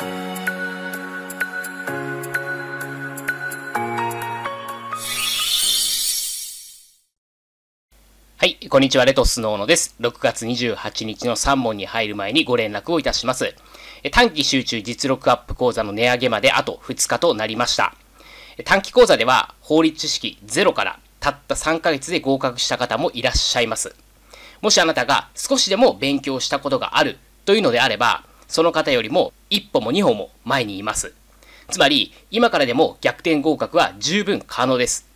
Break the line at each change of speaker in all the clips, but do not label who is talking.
はい、こんにちは、レトスノーノです。6月28日の3問に入る前にご連絡をいたします。短期集中実力アップ講座の値上げまであと2日となりました。短期講座では法律知識ゼロからたった3ヶ月で合格した方もいらっしゃいます。もしあなたが少しでも勉強したことがあるというのであれば、その方よりも一歩も二歩も前にいます。つまり、今からでも逆転合格は十分可能です。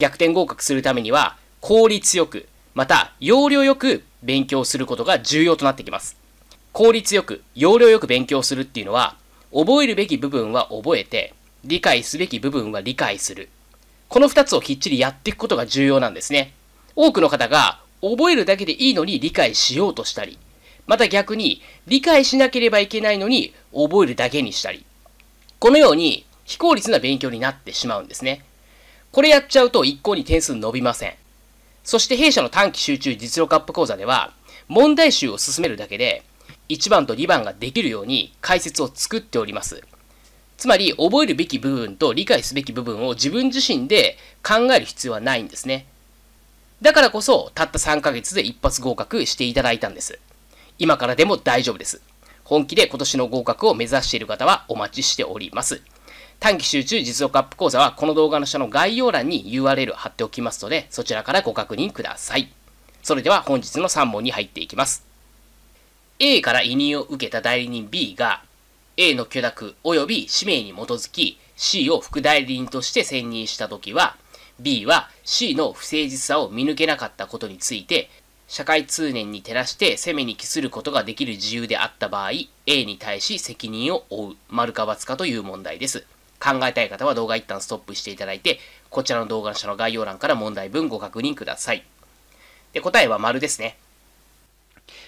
逆転合格するためには、効率よく、また、要領よく勉強することが重要となってきます。効率よく、要領よく勉強するっていうのは、覚えるべき部分は覚えて、理解すべき部分は理解する。この二つをきっちりやっていくことが重要なんですね。多くの方が覚えるだけでいいのに理解しようとしたり、また逆に、理解しなければいけないのに、覚えるだけにしたり。このように、非効率な勉強になってしまうんですね。これやっちゃうと一向に点数伸びません。そして弊社の短期集中実力アップ講座では、問題集を進めるだけで、1番と2番ができるように解説を作っております。つまり、覚えるべき部分と理解すべき部分を自分自身で考える必要はないんですね。だからこそ、たった3ヶ月で一発合格していただいたんです。今からでも大丈夫です。本気で今年の合格を目指している方はお待ちしております。短期集中実力アップ講座はこの動画の下の概要欄に URL 貼っておきますので、そちらからご確認ください。それでは本日の3問に入っていきます。A から委任を受けた代理人 B が A の許諾及び氏名に基づき C を副代理人として選任したときは B は C の不誠実さを見抜けなかったことについて社会通念に照らして攻めに帰することができる自由であった場合、A に対し責任を負う、丸かツかという問題です。考えたい方は動画一旦ストップしていただいて、こちらの動画の下の概要欄から問題文ご確認ください。で、答えは丸ですね。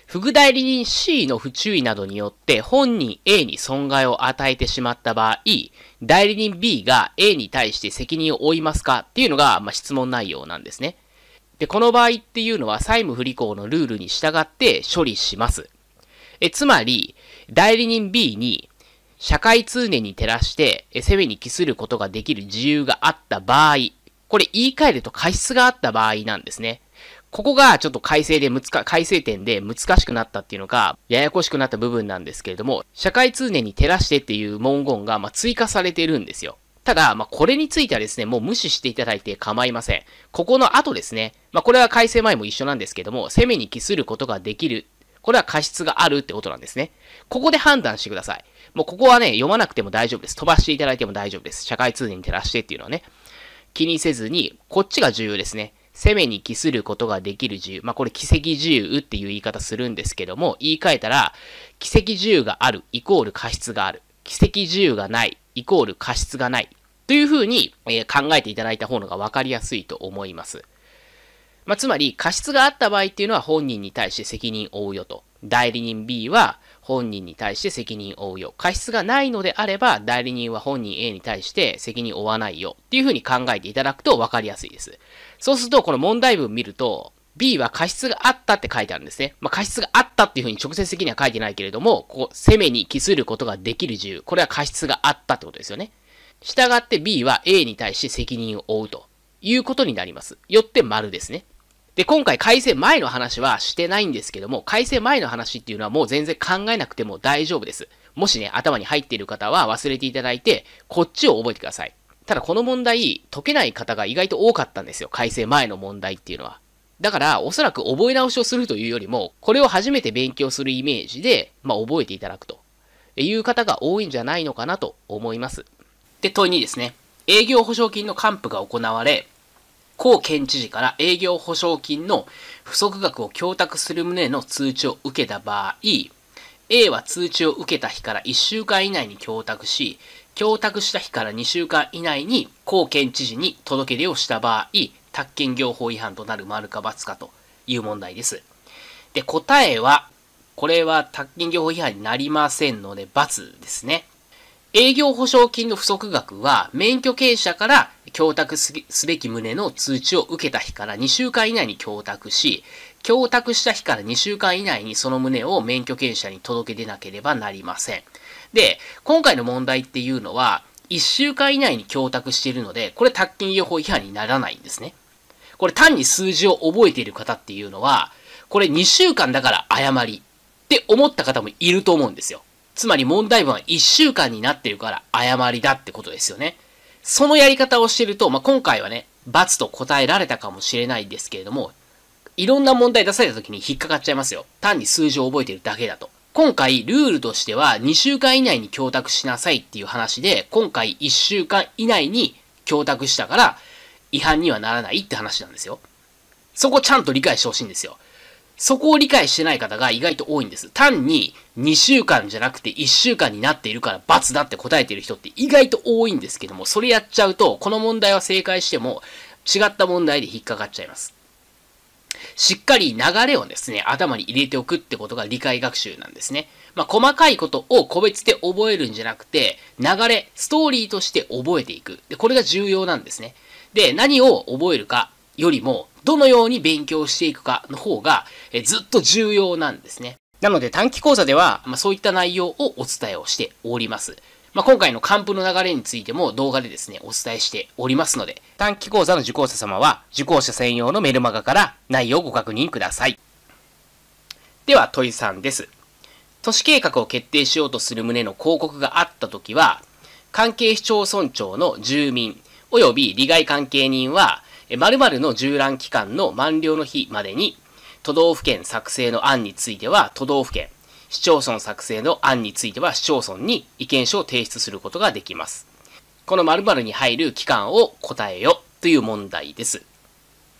不具代理人 C の不注意などによって本人 A に損害を与えてしまった場合、代理人 B が A に対して責任を負いますかっていうのが、まあ、質問内容なんですね。で、この場合っていうのは債務不履行のルールに従って処理します。え、つまり、代理人 B に社会通念に照らしてえ、攻めに帰することができる自由があった場合、これ言い換えると過失があった場合なんですね。ここがちょっと改正でか、改正点で難しくなったっていうのが、ややこしくなった部分なんですけれども、社会通念に照らしてっていう文言が、ま追加されてるんですよ。ただ、まあ、これについてはですね、もう無視していただいて構いません。ここの後ですね、まあ、これは改正前も一緒なんですけども、攻めに帰することができる。これは過失があるってことなんですね。ここで判断してください。もうここはね、読まなくても大丈夫です。飛ばしていただいても大丈夫です。社会通念に照らしてっていうのはね。気にせずに、こっちが重要ですね。攻めに帰することができる自由。まあ、これ奇跡自由っていう言い方するんですけども、言い換えたら、奇跡自由があるイコール過失がある。奇跡自由がないイコール過失がない。というふうに、え考えていただいた方のが分かりやすいと思います。まあ、つまり過失があった場合っていうのは本人に対して責任を負うよと。代理人 B は本人に対して責任を負うよ。過失がないのであれば、代理人は本人 A に対して責任を負わないよっていうふうに考えていただくと分かりやすいです。そうすると、この問題文見ると、B は過失があったって書いてあるんですね。まあ、過失があったっていうふうに直接的には書いてないけれども、ここ、攻めに帰することができる自由。これは過失があったってことですよね。従って B は A に対して責任を負うということになります。よって丸ですね。で、今回改正前の話はしてないんですけども、改正前の話っていうのはもう全然考えなくても大丈夫です。もしね、頭に入っている方は忘れていただいて、こっちを覚えてください。ただこの問題、解けない方が意外と多かったんですよ。改正前の問題っていうのは。だから、おそらく覚え直しをするというよりも、これを初めて勉強するイメージで、まあ、覚えていただくという方が多いんじゃないのかなと思います。で、問い2ですね。営業保証金の還付が行われ、高県知事から営業保証金の不足額を供託する旨の通知を受けた場合、A は通知を受けた日から1週間以内に供託し、供託した日から2週間以内に高県知事に届け出をした場合、宅建業法違反となる丸か×かという問題です。で、答えは、これは宅建業法違反になりませんので、×ですね。営業保証金の不足額は、免許経営者から供託すべき旨の通知を受けた日から2週間以内に供託し、供託した日から2週間以内にその旨を免許権者に届け出なければなりません。で、今回の問題っていうのは、1週間以内に供託しているので、これ宅金予報違反にならないんですね。これ単に数字を覚えている方っていうのは、これ2週間だから誤りって思った方もいると思うんですよ。つまり問題文は1週間になってるから誤りだってことですよね。そのやり方をしてると、まあ、今回はね、罰と答えられたかもしれないですけれども、いろんな問題出された時に引っかかっちゃいますよ。単に数字を覚えてるだけだと。今回、ルールとしては2週間以内に供託しなさいっていう話で、今回1週間以内に供託したから、違反にはならないって話なんですよ。そこちゃんと理解してほしいんですよ。そこを理解してない方が意外と多いんです。単に2週間じゃなくて1週間になっているから罰だって答えている人って意外と多いんですけども、それやっちゃうと、この問題は正解しても違った問題で引っかかっちゃいます。しっかり流れをですね、頭に入れておくってことが理解学習なんですね。まあ、細かいことを個別で覚えるんじゃなくて、流れ、ストーリーとして覚えていく。で、これが重要なんですね。で、何を覚えるか。よりも、どのように勉強していくかの方が、えずっと重要なんですね。なので短期講座では、まあ、そういった内容をお伝えをしております。まあ、今回の還付の流れについても動画でですね、お伝えしておりますので、短期講座の受講者様は、受講者専用のメルマガから内容をご確認ください。では、問いさんです。都市計画を決定しようとする旨の広告があったときは、関係市町村長の住民及び利害関係人は、〇〇の従覧期間の満了の日までに、都道府県作成の案については都道府県、市町村作成の案については市町村に意見書を提出することができます。この〇〇に入る期間を答えよという問題です。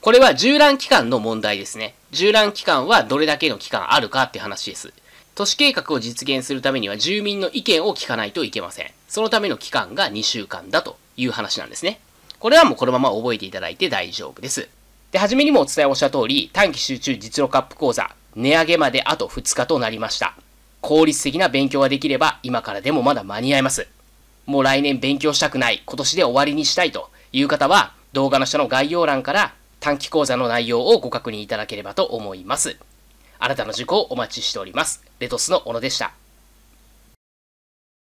これは従覧期間の問題ですね。従覧期間はどれだけの期間あるかって話です。都市計画を実現するためには住民の意見を聞かないといけません。そのための期間が2週間だという話なんですね。これはもうこのまま覚えていただいて大丈夫です。で、初めにもお伝えをした通り、短期集中実力アップ講座、値上げまであと2日となりました。効率的な勉強ができれば、今からでもまだ間に合います。もう来年勉強したくない、今年で終わりにしたいという方は、動画の下の概要欄から短期講座の内容をご確認いただければと思います。あなたの受講をお待ちしております。レトスの小野でした。